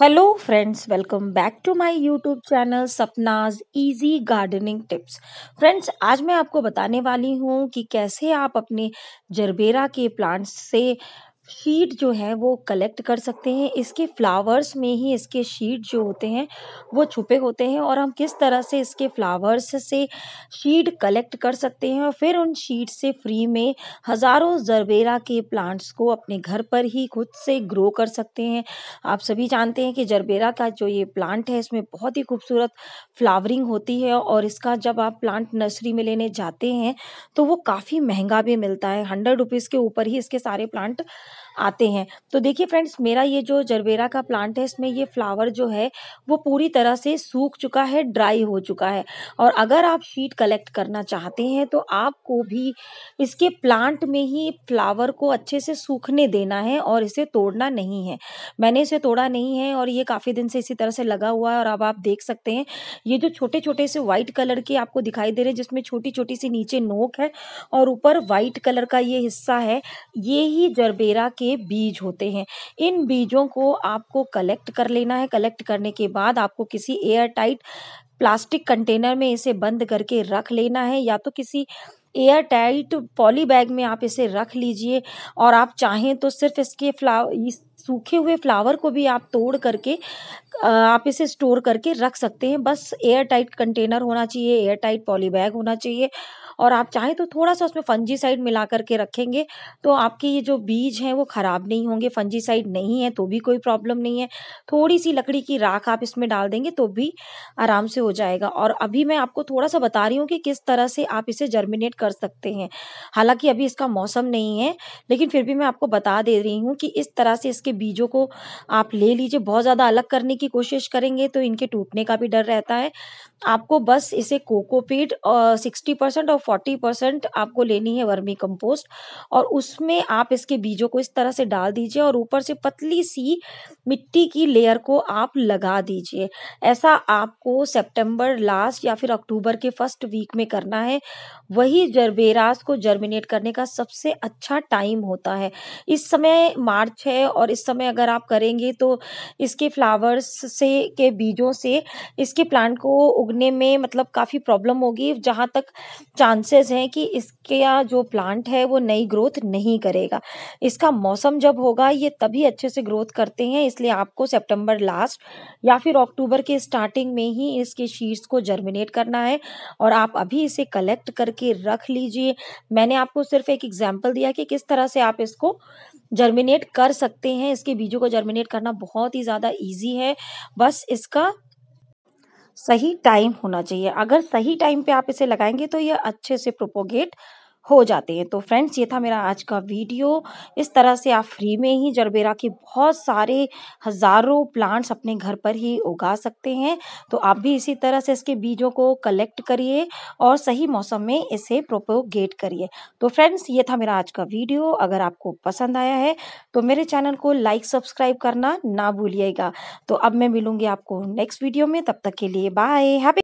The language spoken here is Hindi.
hello friends welcome back to my YouTube channel Sapna's easy gardening tips friends आज मैं आपको बताने वाली हूँ कि कैसे आप अपने जरबेरा के प्लांट्स से शीट जो है वो कलेक्ट कर सकते हैं इसके फ्लावर्स में ही इसके शीट जो होते हैं वो छुपे होते हैं और हम किस तरह से इसके फ्लावर्स से शीट कलेक्ट कर सकते हैं और फिर उन शीट से फ्री में हज़ारों जरबेरा के प्लांट्स को अपने घर पर ही खुद से ग्रो कर सकते हैं आप सभी जानते हैं कि जरबेरा का जो ये प्लांट है इसमें बहुत ही खूबसूरत फ्लावरिंग होती है और इसका जब आप प्लांट नर्सरी में लेने जाते हैं तो वो काफ़ी महंगा भी मिलता है हंड्रेड रुपीज़ के ऊपर ही इसके सारे प्लांट आते हैं तो देखिए फ्रेंड्स मेरा ये जो जरबेरा का प्लांट है इसमें ये फ्लावर जो है वो पूरी तरह से सूख चुका है ड्राई हो चुका है और अगर आप शीट कलेक्ट करना चाहते हैं तो आपको भी इसके प्लांट में ही फ्लावर को अच्छे से सूखने देना है और इसे तोड़ना नहीं है मैंने इसे तोड़ा नहीं है और ये काफ़ी दिन से इसी तरह से लगा हुआ है और अब आप देख सकते हैं ये जो छोटे छोटे से व्हाइट कलर के आपको दिखाई दे रहे हैं जिसमें छोटी छोटी सी नीचे नोक है और ऊपर व्हाइट कलर का ये हिस्सा है ये ही जरबेरा के बीज होते हैं इन बीजों को आपको कलेक्ट कर लेना है कलेक्ट करने के बाद आपको किसी एयर टाइट प्लास्टिक कंटेनर में इसे बंद करके रख लेना है या तो किसी एयर टाइट पॉली बैग में आप इसे रख लीजिए और आप चाहें तो सिर्फ इसके फ्लावर इस सूखे हुए फ्लावर को भी आप तोड़ करके आप इसे स्टोर करके रख सकते हैं बस एयर टाइट कंटेनर होना चाहिए एयर टाइट पॉलीबैग होना चाहिए और आप चाहें तो थोड़ा सा उसमें फंजीसाइड मिला करके रखेंगे तो आपके ये जो बीज हैं वो ख़राब नहीं होंगे फंजीसाइड नहीं है तो भी कोई प्रॉब्लम नहीं है थोड़ी सी लकड़ी की राख आप इसमें डाल देंगे तो भी आराम से हो जाएगा और अभी मैं आपको थोड़ा सा बता रही हूँ कि किस तरह से आप इसे जर्मिनेट कर सकते हैं हालांकि अभी इसका मौसम नहीं है लेकिन फिर भी मैं आपको बता दे रही हूँ कि इस तरह से इसके इसके बीजों को आप ले लीजिए बहुत ज़्यादा अलग करने की कोशिश करेंगे तो इनके टूटने का भी डर रहता है आपको बस इसे कोकोपीट सिक्सटी परसेंट और फोर्टी परसेंट आपको लेनी है वर्मी कंपोस्ट और उसमें आप इसके बीजों को इस तरह से डाल दीजिए और ऊपर से पतली सी मिट्टी की लेयर को आप लगा दीजिए ऐसा आपको सेप्टेम्बर लास्ट या फिर अक्टूबर के फर्स्ट वीक में करना है वही जरबेराज को जर्मिनेट करने का सबसे अच्छा टाइम होता है इस समय मार्च है और इस इस समय अगर आप करेंगे तो इसके फ्लावर्स से के बीजों से इसके प्लांट को उगने में मतलब काफ़ी प्रॉब्लम होगी जहाँ तक चांसेस हैं कि इसका जो प्लांट है वो नई ग्रोथ नहीं करेगा इसका मौसम जब होगा ये तभी अच्छे से ग्रोथ करते हैं इसलिए आपको सेप्टेम्बर लास्ट या फिर अक्टूबर के स्टार्टिंग में ही इसके शीड्स को जर्मिनेट करना है और आप अभी इसे कलेक्ट करके रख लीजिए मैंने आपको सिर्फ एक एग्जाम्पल दिया कि किस तरह से आप इसको जर्मिनेट कर सकते हैं इसके बीजों को जर्मिनेट करना बहुत ही ज़्यादा ईजी है बस इसका सही टाइम होना चाहिए अगर सही टाइम पे आप इसे लगाएंगे तो ये अच्छे से प्रोपोगेट हो जाते हैं तो फ्रेंड्स ये था मेरा आज का वीडियो इस तरह से आप फ्री में ही जरबेरा के बहुत सारे हज़ारों प्लांट्स अपने घर पर ही उगा सकते हैं तो आप भी इसी तरह से इसके बीजों को कलेक्ट करिए और सही मौसम में इसे प्रोपोगेट करिए तो फ्रेंड्स ये था मेरा आज का वीडियो अगर आपको पसंद आया है तो मेरे चैनल को लाइक सब्सक्राइब करना ना भूलिएगा तो अब मैं मिलूँगी आपको नेक्स्ट वीडियो में तब तक के लिए बाय हैप्पी